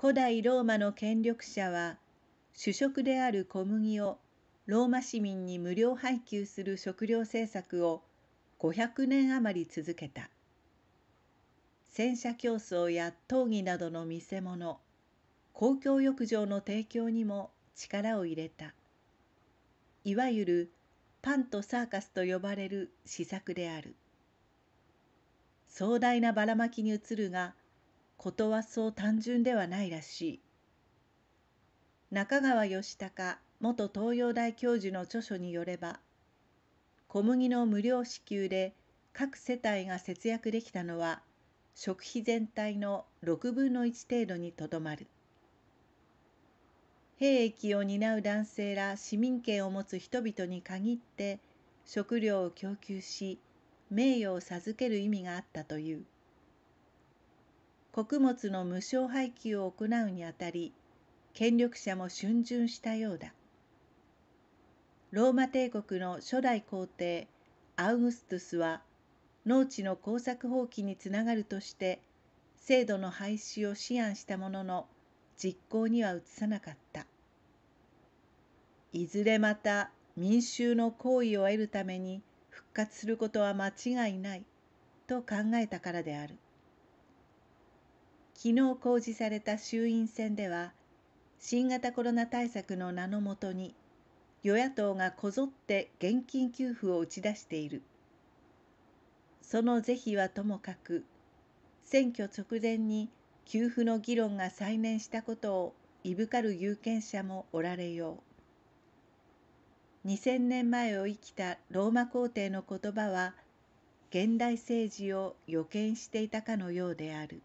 古代ローマの権力者は主食である小麦をローマ市民に無料配給する食料政策を500年余り続けた戦車競争や闘技などの見せ物公共浴場の提供にも力を入れたいわゆるパンとサーカスと呼ばれる施策である壮大なばらまきに移るがことはそう単純ではないらしい。中川義孝元東洋大教授の著書によれば、小麦の無料支給で各世帯が節約できたのは、食費全体の6分の1程度にとどまる。兵役を担う男性ら市民権を持つ人々に限って食料を供給し名誉を授ける意味があったという。穀物の無償廃棄を行うにあたり権力者も逡巡したようだローマ帝国の初代皇帝アウグストゥスは農地の耕作放棄につながるとして制度の廃止を思案したものの実行には移さなかったいずれまた民衆の好意を得るために復活することは間違いないと考えたからである昨日公示された衆院選では新型コロナ対策の名のもとに与野党がこぞって現金給付を打ち出しているその是非はともかく選挙直前に給付の議論が再燃したことをいぶかる有権者もおられよう2000年前を生きたローマ皇帝の言葉は現代政治を予見していたかのようである